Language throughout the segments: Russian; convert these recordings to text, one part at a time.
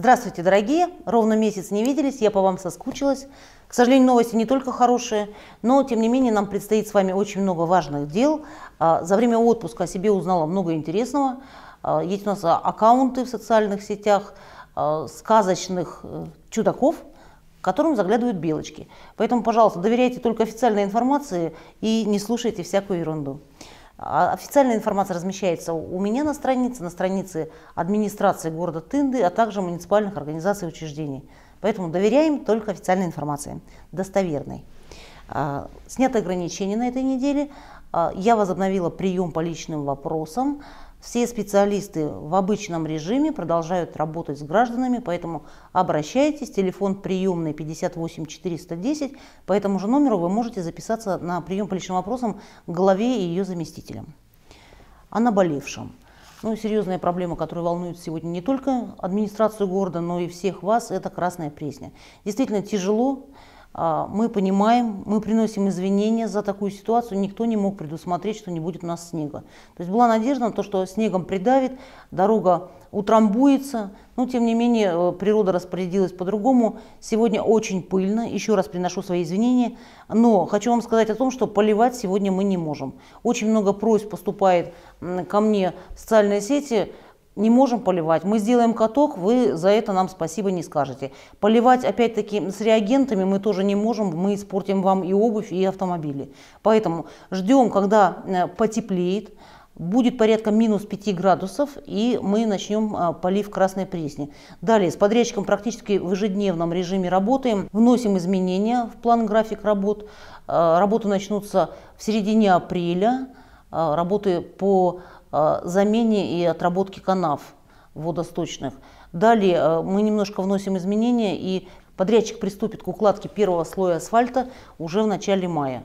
Здравствуйте, дорогие! Ровно месяц не виделись, я по вам соскучилась. К сожалению, новости не только хорошие, но, тем не менее, нам предстоит с вами очень много важных дел. А, за время отпуска о себе узнала много интересного. А, есть у нас а, аккаунты в социальных сетях сказочных э, чудаков, к которым заглядывают белочки. Поэтому, пожалуйста, доверяйте только официальной информации и не слушайте всякую ерунду. А официальная информация размещается у меня на странице, на странице администрации города Тынды, а также муниципальных организаций и учреждений. Поэтому доверяем только официальной информации, достоверной. А, Сняты ограничения на этой неделе. А, я возобновила прием по личным вопросам. Все специалисты в обычном режиме продолжают работать с гражданами, поэтому обращайтесь. Телефон приемный 58 410. По этому же номеру вы можете записаться на прием по личным вопросам к главе и ее заместителям. О наболевшем. Ну, серьезная проблема, которая волнует сегодня не только администрацию города, но и всех вас, это красная пресня. Действительно тяжело, а, мы понимаем, мы приносим извинения за такую ситуацию. Никто не мог предусмотреть, что не будет у нас снега. То есть была надежда на то, что снегом придавит, дорога утрамбуется. Но, тем не менее, э, природа распорядилась по-другому. Сегодня очень пыльно, еще раз приношу свои извинения. Но хочу вам сказать о том, что поливать сегодня мы не можем. Очень много просьб поступает ко мне в социальные сети – не можем поливать. Мы сделаем каток, вы за это нам спасибо не скажете. Поливать опять-таки с реагентами мы тоже не можем, мы испортим вам и обувь, и автомобили. Поэтому ждем, когда э, потеплеет, будет порядка минус 5 градусов, и мы начнем э, полив красной пресни. Далее с подрядчиком практически в ежедневном режиме работаем, вносим изменения в план график работ. Э, работы начнутся в середине апреля, работы по Э, замене и отработке канав водосточных. Далее э, мы немножко вносим изменения, и подрядчик приступит к укладке первого слоя асфальта уже в начале мая.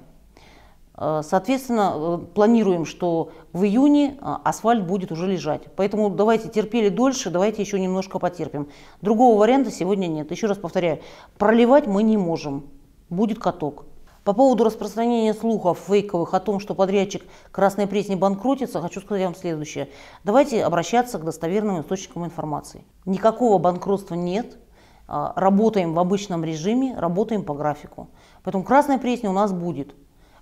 Э, соответственно, планируем, что в июне асфальт будет уже лежать. Поэтому давайте терпели дольше, давайте еще немножко потерпим. Другого варианта сегодня нет. Еще раз повторяю, проливать мы не можем. Будет каток. По поводу распространения слухов фейковых о том, что подрядчик Красной Пресни банкротится, хочу сказать вам следующее. Давайте обращаться к достоверным источникам информации. Никакого банкротства нет, а, работаем в обычном режиме, работаем по графику. Поэтому Красная Пресня у нас будет.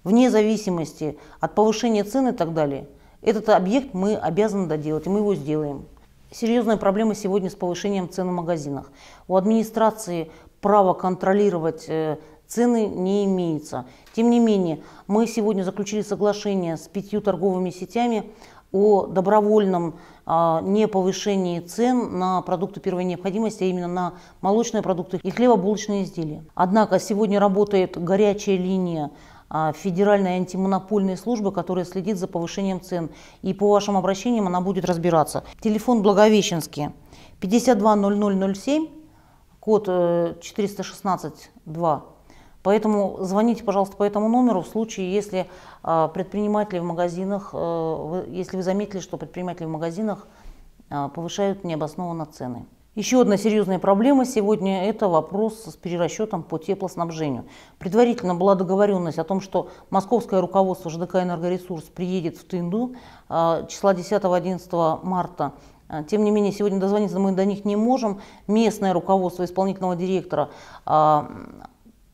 Вне зависимости от повышения цен и так далее, этот объект мы обязаны доделать, и мы его сделаем. Серьезная проблема сегодня с повышением цен в магазинах. У администрации право контролировать э, цены не имеется. Тем не менее, мы сегодня заключили соглашение с пятью торговыми сетями о добровольном а, не повышении цен на продукты первой необходимости, а именно на молочные продукты и хлебобулочные изделия. Однако сегодня работает горячая линия а, Федеральной антимонопольной службы, которая следит за повышением цен. И по вашим обращениям она будет разбираться. Телефон Благовещенский 520007, код 416 э, 2 Поэтому звоните, пожалуйста, по этому номеру в случае, если а, предприниматели в магазинах, э, если вы заметили, что предприниматели в магазинах а, повышают необоснованно цены. Еще одна серьезная проблема сегодня – это вопрос с перерасчетом по теплоснабжению. Предварительно была договоренность о том, что московское руководство ЖДК «Энергоресурс» приедет в Тынду а, числа 10-11 марта. Тем не менее, сегодня дозвониться мы до них не можем. Местное руководство исполнительного директора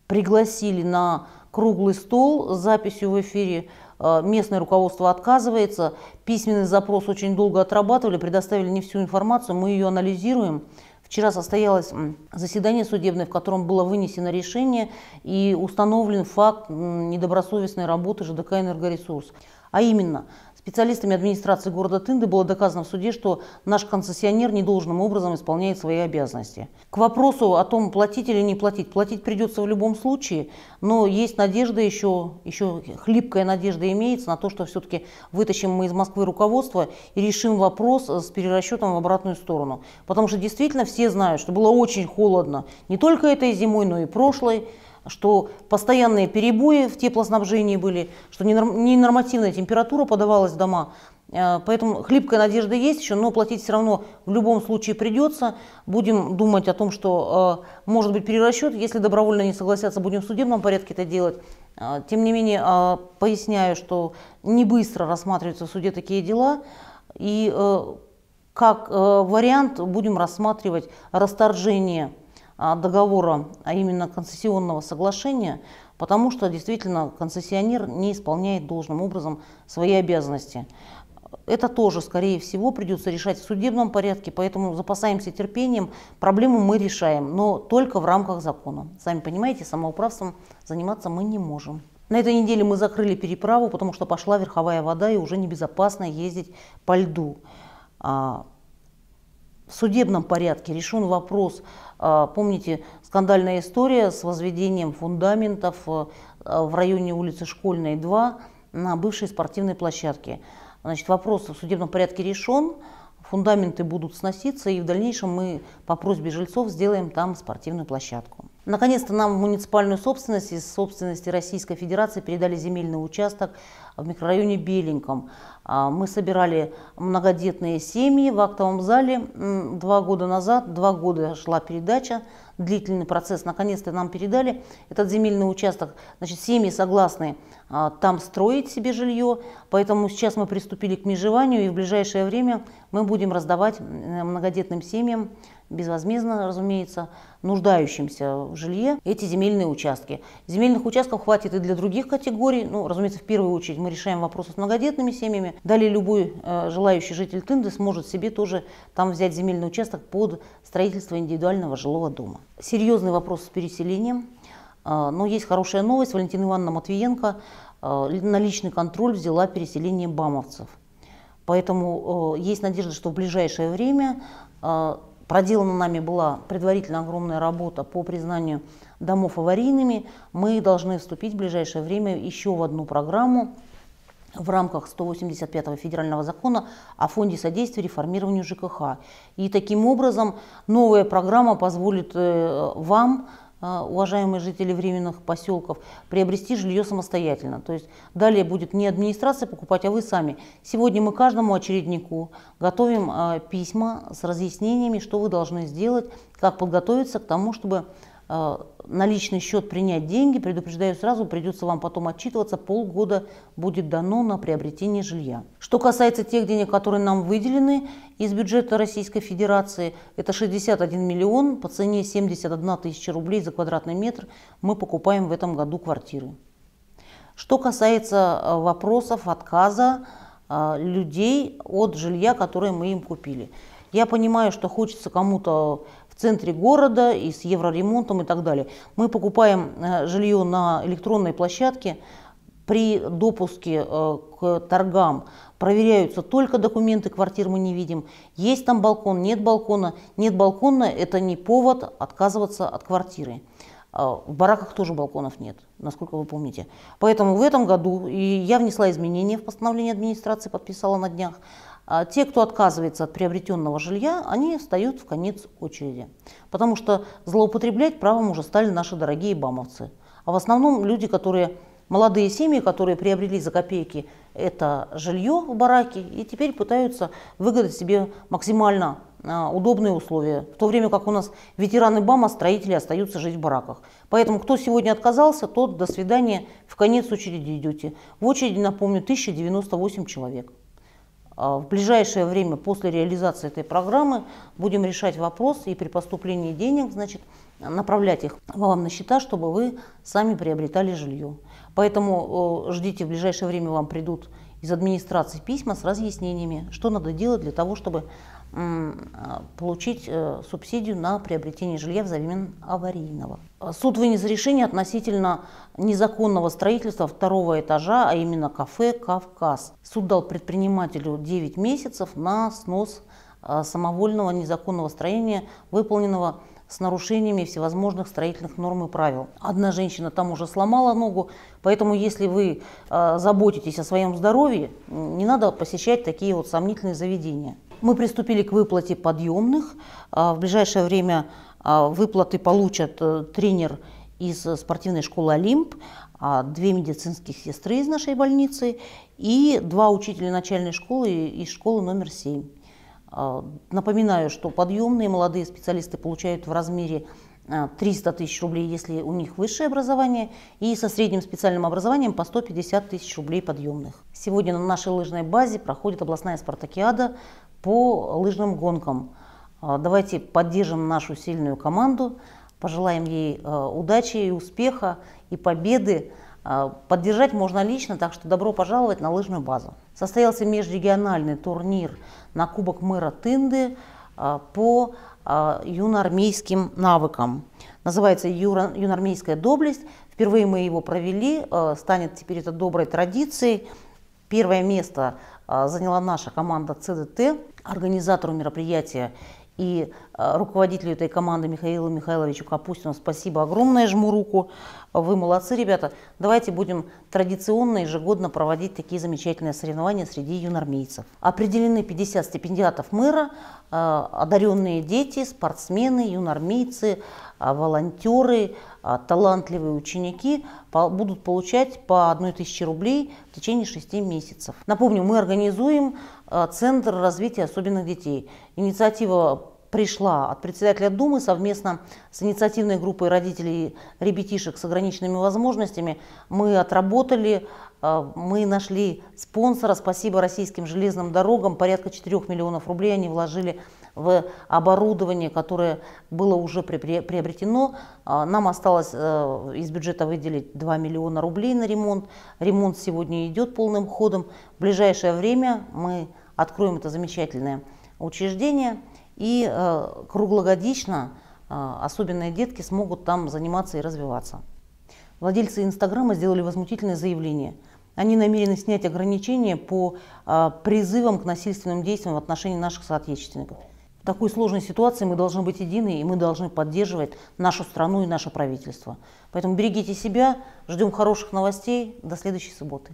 пригласили на круглый стол с записью в эфире. Э, местное руководство отказывается. Письменный запрос очень долго отрабатывали, предоставили не всю информацию, мы ее анализируем. Вчера состоялось заседание судебное, в котором было вынесено решение и установлен факт недобросовестной работы ЖДК «Энергоресурс». А именно, Специалистами администрации города Тынды было доказано в суде, что наш концессионер недолжным образом исполняет свои обязанности. К вопросу о том, платить или не платить, платить придется в любом случае, но есть надежда еще, еще хлипкая надежда имеется на то, что все-таки вытащим мы из Москвы руководство и решим вопрос э, с перерасчетом в обратную сторону. Потому что действительно все знают, что было очень холодно не только этой зимой, но и прошлой что постоянные перебои в теплоснабжении были, что ненормативная температура подавалась в дома. Э, поэтому хлипкая надежда есть еще, но платить все равно в любом случае придется. Будем думать о том, что э, может быть перерасчет. Если добровольно не согласятся, будем в судебном порядке это делать. Э, тем не менее, поясняю, что не быстро рассматриваются в суде такие дела. И как вариант будем рассматривать расторжение а, договора, а именно концессионного соглашения, потому что действительно концессионер не исполняет должным образом свои обязанности. Это тоже, скорее всего, придется решать в судебном порядке, поэтому запасаемся терпением. Проблему мы решаем, но только в рамках закона. Сами понимаете, самоуправством заниматься мы не можем. На этой неделе мы закрыли переправу, потому что пошла верховая вода и уже небезопасно ездить по льду. А, в судебном порядке решен вопрос, а, помните, скандальная история с возведением фундаментов а, в районе улицы Школьной 2 на бывшей спортивной площадке. Значит, вопрос в судебном порядке решен, фундаменты будут сноситься, и в дальнейшем мы по просьбе жильцов сделаем там спортивную площадку. Наконец-то нам в муниципальную собственность из собственности Российской Федерации передали земельный участок в микрорайоне Беленьком. А, мы собирали многодетные семьи в актовом зале два года назад, два года шла передача, длительный процесс, наконец-то нам передали этот земельный участок. Значит, семьи согласны а, там строить себе жилье, поэтому сейчас мы приступили к межеванию и в ближайшее время мы будем раздавать многодетным семьям безвозмездно, разумеется, нуждающимся в жилье эти земельные участки. Земельных участков хватит и для других категорий. Ну, разумеется, в первую очередь мы решаем вопросы с многодетными семьями. Далее любой э, желающий житель Тынды сможет себе тоже там взять земельный участок под строительство индивидуального жилого дома. Серьезный вопрос с переселением. Э, но есть хорошая новость. Валентина Ивановна Матвиенко э, на личный контроль взяла переселение бамовцев. Поэтому э, есть надежда, что в ближайшее время э, Проделана нами была предварительно огромная работа по признанию домов аварийными. Мы должны вступить в ближайшее время еще в одну программу в рамках 185 го федерального закона о фонде содействия реформированию ЖКХ. И таким образом новая программа позволит э, вам Э, уважаемые жители временных поселков, приобрести жилье самостоятельно. То есть далее будет не администрация покупать, а вы сами. Сегодня мы каждому очереднику готовим э, письма с разъяснениями, что вы должны сделать, как подготовиться к тому, чтобы Э, на личный счет принять деньги, предупреждаю сразу, придется вам потом отчитываться, полгода будет дано на приобретение жилья. Что касается тех денег, которые нам выделены из бюджета Российской Федерации, это 61 миллион, по цене 71 тысяча рублей за квадратный метр мы покупаем в этом году квартиры. Что касается э, вопросов отказа э, людей от жилья, которое мы им купили. Я понимаю, что хочется кому-то центре города и с евроремонтом и так далее. Мы покупаем э, жилье на электронной площадке, при допуске э, к торгам проверяются только документы, квартир мы не видим. Есть там балкон, нет балкона. Нет балкона – это не повод отказываться от квартиры. А в бараках тоже балконов нет, насколько вы помните. Поэтому в этом году и я внесла изменения в постановление администрации, подписала на днях, а те, кто отказывается от приобретенного жилья, они встают в конец очереди. Потому что злоупотреблять правом уже стали наши дорогие бамовцы. А в основном люди, которые молодые семьи, которые приобрели за копейки это жилье в бараке и теперь пытаются выгадать себе максимально а, удобные условия, в то время как у нас ветераны БАМа, строители остаются жить в бараках. Поэтому кто сегодня отказался, тот до свидания, в конец очереди идете. В очереди, напомню, 1098 человек. А, в ближайшее время после реализации этой программы будем решать вопрос и при поступлении денег, значит, направлять их вам на счета, чтобы вы сами приобретали жилье. Поэтому э, ждите, в ближайшее время вам придут из администрации письма с разъяснениями, что надо делать для того, чтобы а, получить э, субсидию на приобретение жилья взамен аварийного. Суд вынес решение относительно незаконного строительства второго этажа, а именно кафе «Кавказ». Суд дал предпринимателю 9 месяцев на снос а, самовольного незаконного строения, выполненного с нарушениями всевозможных строительных норм и правил. Одна женщина там уже сломала ногу, поэтому если вы а, заботитесь о своем здоровье, не надо посещать такие вот сомнительные заведения. Мы приступили к выплате подъемных. А, в ближайшее время а, выплаты получат э, тренер из э, спортивной школы «Олимп», а, две медицинских сестры из нашей больницы и два учителя начальной школы из школы номер 7. Напоминаю, что подъемные молодые специалисты получают в размере 300 э, тысяч рублей, если у них высшее образование, и со средним специальным образованием по 150 тысяч рублей подъемных. Сегодня на нашей лыжной базе проходит областная спартакиада по лыжным гонкам. А, давайте поддержим нашу сильную команду, пожелаем ей а, удачи и успеха, и победы. А, поддержать можно лично, так что добро пожаловать на лыжную базу. Состоялся межрегиональный турнир на Кубок мэра Тынды по юноармейским навыкам. Называется «Юноармейская доблесть». Впервые мы его провели, станет теперь это доброй традицией. Первое место а, заняла наша команда ЦДТ. Организатору мероприятия и а, руководителю этой команды Михаилу Михайловичу Капустину спасибо огромное, жму руку. Вы молодцы, ребята. Давайте будем традиционно ежегодно проводить такие замечательные соревнования среди юнормейцев. Определены 50 стипендиатов мэра, э, одаренные дети, спортсмены, юнормейцы, э, волонтеры, э, талантливые ученики будут получать по 1000 рублей в течение 6 месяцев. Напомню, мы организуем Центр развития особенных детей. Инициатива пришла от председателя Думы совместно с инициативной группой родителей ребятишек с ограниченными возможностями. Мы отработали, э, мы нашли спонсора, спасибо российским железным дорогам, порядка 4 миллионов рублей они вложили в оборудование, которое было уже приобретено. Э, нам осталось э, из бюджета выделить 2 миллиона рублей на ремонт. Ремонт сегодня идет полным ходом. В ближайшее время мы откроем это замечательное учреждение – и э, круглогодично э, особенные детки смогут там заниматься и развиваться. Владельцы Инстаграма сделали возмутительное заявление. Они намерены снять ограничения по э, призывам к насильственным действиям в отношении наших соотечественников. В такой сложной ситуации мы должны быть едины, и мы должны поддерживать нашу страну и наше правительство. Поэтому берегите себя, ждем хороших новостей. До следующей субботы.